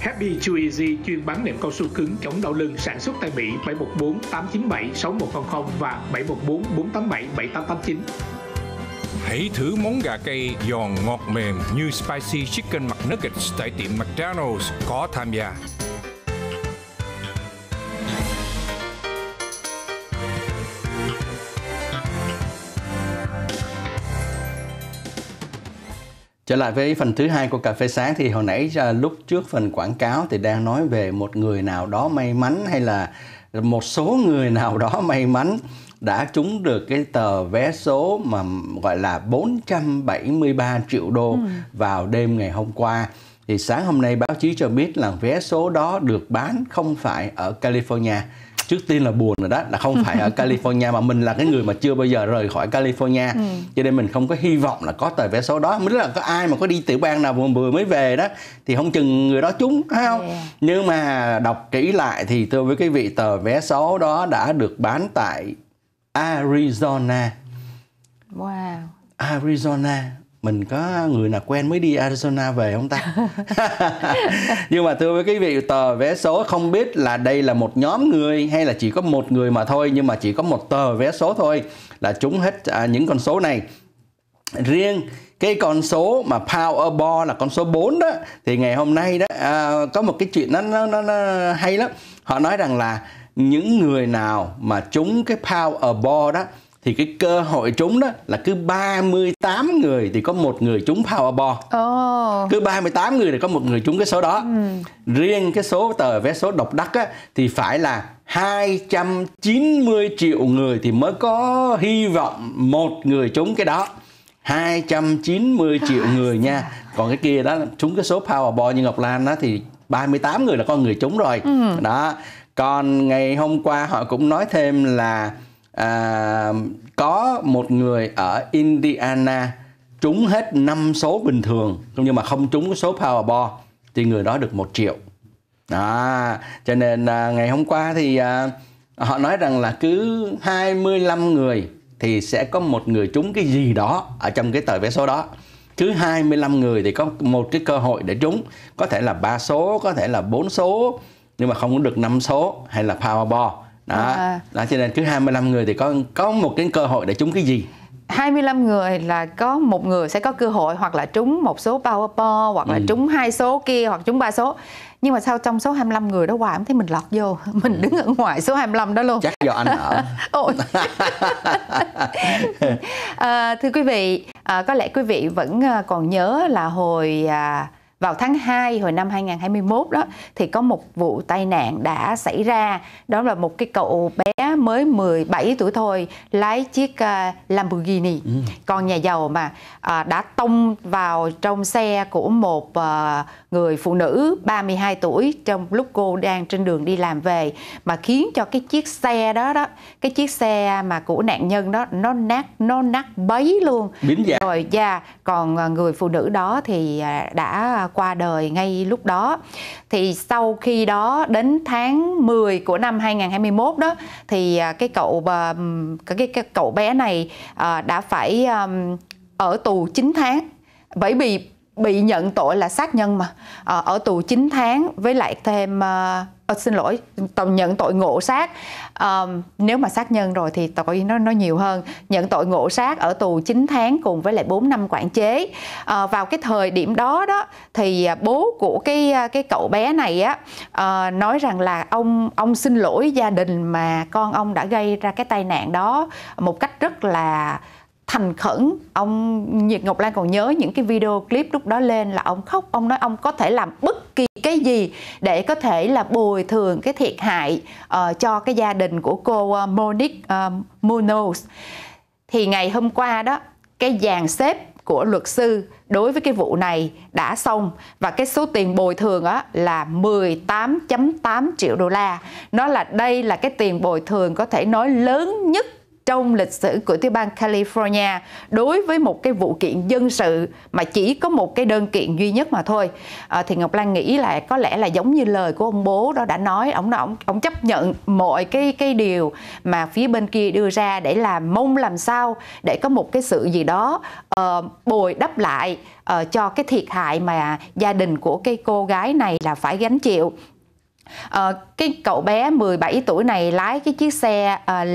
Happy Chew Easy chuyên bán nệm cao su cứng chống đau lưng sản xuất tại Mỹ 714 897 6100 và 714 487 7889. Hãy thử món gà cây giòn ngọt mềm như Spicy Chicken McNuggets tại tiệm McDonald's có tham gia. Trở lại với phần thứ hai của cà phê sáng thì hồi nãy à, lúc trước phần quảng cáo thì đang nói về một người nào đó may mắn hay là một số người nào đó may mắn đã trúng được cái tờ vé số mà gọi là 473 triệu đô ừ. vào đêm ngày hôm qua. Thì sáng hôm nay báo chí cho biết là vé số đó được bán không phải ở California trước tiên là buồn rồi đó là không phải ở California mà mình là cái người mà chưa bao giờ rời khỏi California ừ. cho nên mình không có hy vọng là có tờ vé số đó mới là có ai mà có đi tiểu bang nào vừa vừa mới về đó thì không chừng người đó trúng phải không yeah. nhưng mà đọc kỹ lại thì tôi với cái vị tờ vé số đó đã được bán tại Arizona wow Arizona mình có người nào quen mới đi Arizona về không ta nhưng mà thưa với quý vị tờ vé số không biết là đây là một nhóm người hay là chỉ có một người mà thôi nhưng mà chỉ có một tờ vé số thôi là trúng hết à, những con số này riêng cái con số mà Powerball là con số 4 đó thì ngày hôm nay đó à, có một cái chuyện nó, nó nó nó hay lắm họ nói rằng là những người nào mà trúng cái Powerball đó thì cái cơ hội trúng đó là cứ 38 người thì có một người trúng Powerball. Oh. Cứ 38 người thì có một người trúng cái số đó. Mm. Riêng cái số tờ vé số độc đắc á, thì phải là 290 triệu người thì mới có hy vọng một người trúng cái đó. 290 triệu người nha. Còn cái kia đó trúng cái số Powerball như Ngọc Lan đó thì 38 người là con người trúng rồi. Mm. Đó. Còn ngày hôm qua họ cũng nói thêm là à, có một người ở Indiana trúng hết 5 số bình thường nhưng mà không trúng số Powerball thì người đó được 1 triệu. À, cho nên à, ngày hôm qua thì à, họ nói rằng là cứ 25 người thì sẽ có một người trúng cái gì đó ở trong cái tờ vé số đó. Cứ 25 người thì có một cái cơ hội để trúng, có thể là ba số, có thể là bốn số nhưng mà không được năm số hay là Powerball đó. À. đó cho nên cứ 25 người thì có có một cái cơ hội để trúng cái gì 25 người là có một người sẽ có cơ hội hoặc là trúng một số PowerPoint hoặc là ừ. trúng hai số kia hoặc trúng ba số. Nhưng mà sao trong số 25 người đó hoài không thấy mình lọt vô, mình ừ. đứng ở ngoài số 25 đó luôn. Chắc do anh ở. Ôi. à, thưa quý vị, à, có lẽ quý vị vẫn còn nhớ là hồi à, vào tháng 2 hồi năm 2021 đó thì có một vụ tai nạn đã xảy ra đó là một cái cậu bé mới 17 tuổi thôi lái chiếc à, Lamborghini ừ. con nhà giàu mà uh, đã tông vào trong xe của một uh, người phụ nữ 32 tuổi trong lúc cô đang trên đường đi làm về mà khiến cho cái chiếc xe đó đó cái chiếc xe mà của nạn nhân đó nó nát nó nát bấy luôn biến dạng rồi dạ yeah. còn người phụ nữ đó thì đã qua đời ngay lúc đó. Thì sau khi đó đến tháng 10 của năm 2021 đó thì à, cái cậu cái, cái cậu bé này à, đã phải ở tù 9 tháng bởi vì bị nhận tội là sát nhân mà ờ, ở tù 9 tháng với lại thêm à, à, xin lỗi tàu nhận tội ngộ sát à, nếu mà sát nhân rồi thì tội nó nó nhiều hơn nhận tội ngộ sát ở tù 9 tháng cùng với lại 4 năm quản chế à, vào cái thời điểm đó đó thì à, bố của cái à, cái cậu bé này á à, nói rằng là ông ông xin lỗi gia đình mà con ông đã gây ra cái tai nạn đó một cách rất là thành khẩn ông nhiệt ngọc lan còn nhớ những cái video clip lúc đó lên là ông khóc ông nói ông có thể làm bất kỳ cái gì để có thể là bồi thường cái thiệt hại uh, cho cái gia đình của cô uh, Monique uh, Munoz. Thì ngày hôm qua đó, cái dàn xếp của luật sư đối với cái vụ này đã xong và cái số tiền bồi thường á là 18.8 triệu đô la. Nó là đây là cái tiền bồi thường có thể nói lớn nhất trong lịch sử của tiểu bang California đối với một cái vụ kiện dân sự mà chỉ có một cái đơn kiện duy nhất mà thôi à, thì Ngọc Lan nghĩ là có lẽ là giống như lời của ông bố đó đã nói ông ông ông chấp nhận mọi cái cái điều mà phía bên kia đưa ra để làm mong làm sao để có một cái sự gì đó uh, bồi đắp lại uh, cho cái thiệt hại mà gia đình của cái cô gái này là phải gánh chịu. Uh, cái cậu bé 17 tuổi này lái cái chiếc xe uh,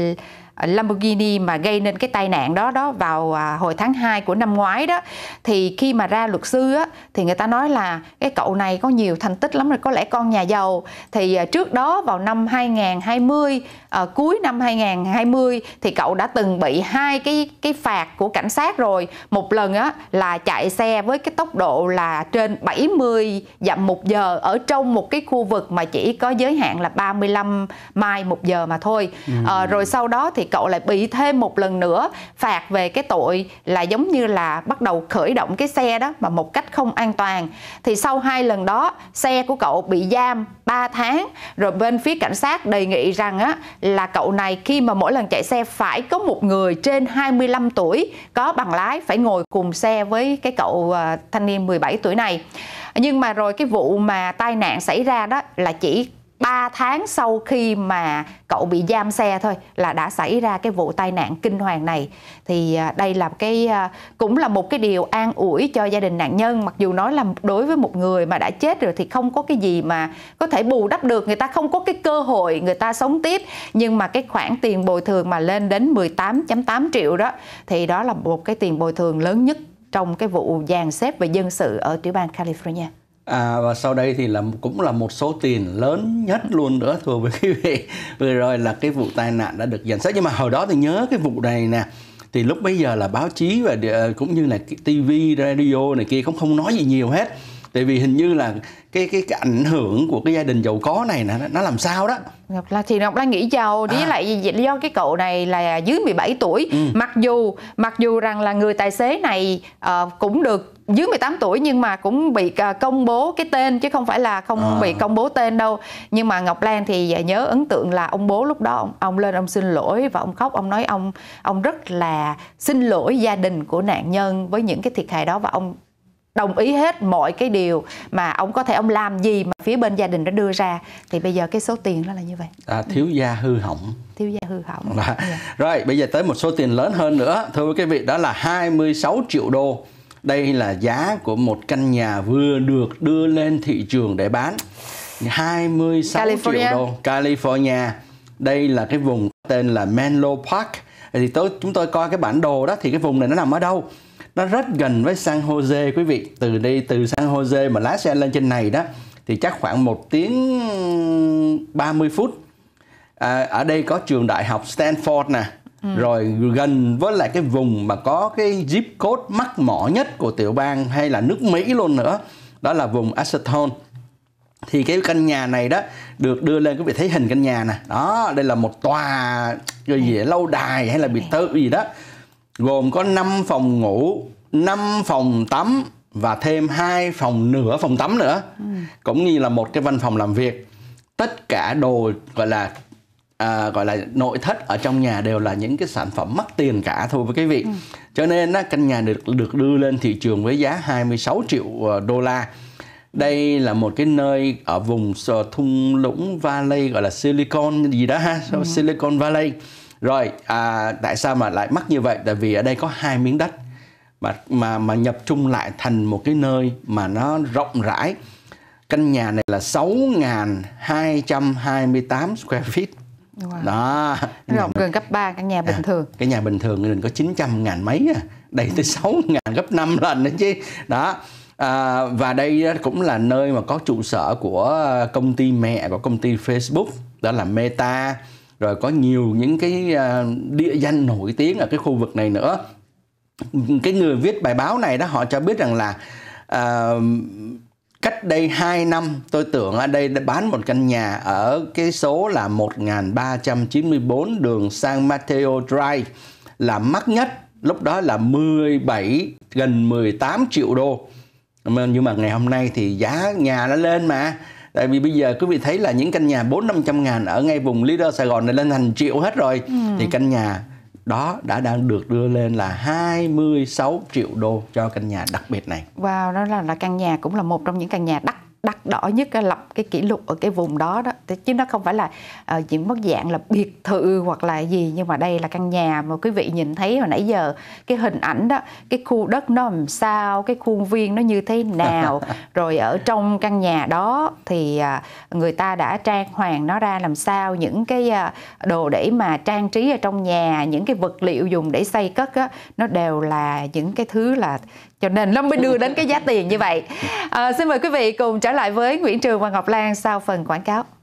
Lamborghini mà gây nên cái tai nạn đó đó vào à, hồi tháng 2 của năm ngoái đó thì khi mà ra luật sư á thì người ta nói là cái cậu này có nhiều thành tích lắm rồi có lẽ con nhà giàu thì à, trước đó vào năm 2020 à, cuối năm 2020 thì cậu đã từng bị hai cái cái phạt của cảnh sát rồi một lần á là chạy xe với cái tốc độ là trên 70 dặm một giờ ở trong một cái khu vực mà chỉ có giới hạn là 35 mai một giờ mà thôi à, rồi sau đó thì cậu lại bị thêm một lần nữa phạt về cái tội là giống như là bắt đầu khởi động cái xe đó mà một cách không an toàn thì sau hai lần đó xe của cậu bị giam 3 tháng rồi bên phía cảnh sát đề nghị rằng á là cậu này khi mà mỗi lần chạy xe phải có một người trên 25 tuổi có bằng lái phải ngồi cùng xe với cái cậu à, thanh niên 17 tuổi này nhưng mà rồi cái vụ mà tai nạn xảy ra đó là chỉ 3 tháng sau khi mà cậu bị giam xe thôi là đã xảy ra cái vụ tai nạn kinh hoàng này thì à, đây là cái à, cũng là một cái điều an ủi cho gia đình nạn nhân mặc dù nói là đối với một người mà đã chết rồi thì không có cái gì mà có thể bù đắp được người ta không có cái cơ hội người ta sống tiếp nhưng mà cái khoản tiền bồi thường mà lên đến 18.8 triệu đó thì đó là một cái tiền bồi thường lớn nhất trong cái vụ dàn xếp về dân sự ở tiểu bang California. À, và sau đây thì là cũng là một số tiền lớn nhất luôn nữa thưa với quý vị vừa rồi là cái vụ tai nạn đã được dành xét nhưng mà hồi đó thì nhớ cái vụ này nè thì lúc bây giờ là báo chí và cũng như là tivi radio này kia cũng không nói gì nhiều hết tại vì hình như là cái cái, cái ảnh hưởng của cái gia đình giàu có này nó, nó làm sao đó Ngọc thì Ngọc La nghĩ giàu à. với lại do cái cậu này là dưới 17 tuổi ừ. mặc dù mặc dù rằng là người tài xế này uh, cũng được dưới 18 tuổi nhưng mà cũng bị ờ, công bố cái tên chứ không phải là không à. bị công bố tên đâu nhưng mà Ngọc Lan thì ờ, nhớ ấn tượng là ông bố lúc đó ông, ông lên ông xin lỗi và ông khóc ông nói ông ông rất là xin lỗi gia đình của nạn nhân với những cái thiệt hại đó và ông đồng ý hết mọi cái điều mà ông có thể ông làm gì mà phía bên gia đình đã đưa ra thì bây giờ cái số tiền đó là như vậy à, thiếu gia hư hỏng thiếu gia hư hỏng Dạ. rồi bây giờ tới một số tiền lớn hơn nữa thưa quý vị đó là 26 triệu đô đây là giá của một căn nhà vừa được đưa lên thị trường để bán 26 California. triệu đô California đây là cái vùng tên là Menlo Park thì tôi chúng tôi coi cái bản đồ đó thì cái vùng này nó nằm ở đâu nó rất gần với San Jose quý vị từ đây từ San Jose mà lái xe lên trên này đó thì chắc khoảng 1 tiếng 30 phút à, ở đây có trường đại học Stanford nè ừ. rồi gần với lại cái vùng mà có cái zip code mắc mỏ nhất của tiểu bang hay là nước Mỹ luôn nữa đó là vùng Acetone thì cái căn nhà này đó được đưa lên quý vị thấy hình căn nhà nè đó đây là một tòa cái gì lâu đài hay là biệt thự gì đó gồm có 5 phòng ngủ 5 phòng tắm và thêm hai phòng nửa phòng tắm nữa ừ. cũng như là một cái văn phòng làm việc tất cả đồ gọi là à, gọi là nội thất ở trong nhà đều là những cái sản phẩm mắc tiền cả thôi với cái vị ừ. cho nên á, căn nhà được được đưa lên thị trường với giá 26 triệu à, đô la đây là một cái nơi ở vùng thung lũng Valley gọi là Silicon gì đó ha ừ. Silicon Valley rồi à, tại sao mà lại mắc như vậy tại vì ở đây có hai miếng đất mà mà mà nhập trung lại thành một cái nơi mà nó rộng rãi căn nhà này là 6.228 square feet wow. đó rộng gần gấp 3 căn nhà bình à, thường cái nhà bình thường mình có 900 ngàn mấy à đây tới 6 ngàn gấp 5 lần nữa chứ đó à, và đây cũng là nơi mà có trụ sở của à, công ty mẹ của công ty Facebook đó là Meta rồi có nhiều những cái à, địa danh nổi tiếng ở cái khu vực này nữa cái người viết bài báo này đó họ cho biết rằng là uh, cách đây 2 năm tôi tưởng ở đây đã bán một căn nhà ở cái số là 1394 đường San Mateo Drive là mắc nhất lúc đó là 17 gần 18 triệu đô nhưng mà ngày hôm nay thì giá nhà nó lên mà tại vì bây giờ quý vị thấy là những căn nhà bốn năm trăm ngàn ở ngay vùng Leader Sài Gòn này lên thành triệu hết rồi ừ. thì căn nhà đó đã đang được đưa lên là 26 triệu đô cho căn nhà đặc biệt này. Wow, đó là là căn nhà cũng là một trong những căn nhà đắt đắt đỏ nhất là lập cái kỷ lục ở cái vùng đó đó chứ nó không phải là uh, ờ, những mất dạng là biệt thự hoặc là gì nhưng mà đây là căn nhà mà quý vị nhìn thấy hồi nãy giờ cái hình ảnh đó cái khu đất nó làm sao cái khuôn viên nó như thế nào rồi ở trong căn nhà đó thì uh, người ta đã trang hoàng nó ra làm sao những cái uh, đồ để mà trang trí ở trong nhà những cái vật liệu dùng để xây cất đó, nó đều là những cái thứ là cho nên nó mới đưa đến cái giá tiền như vậy à, xin mời quý vị cùng trở lại với Nguyễn Trường và Ngọc Lan sau phần quảng cáo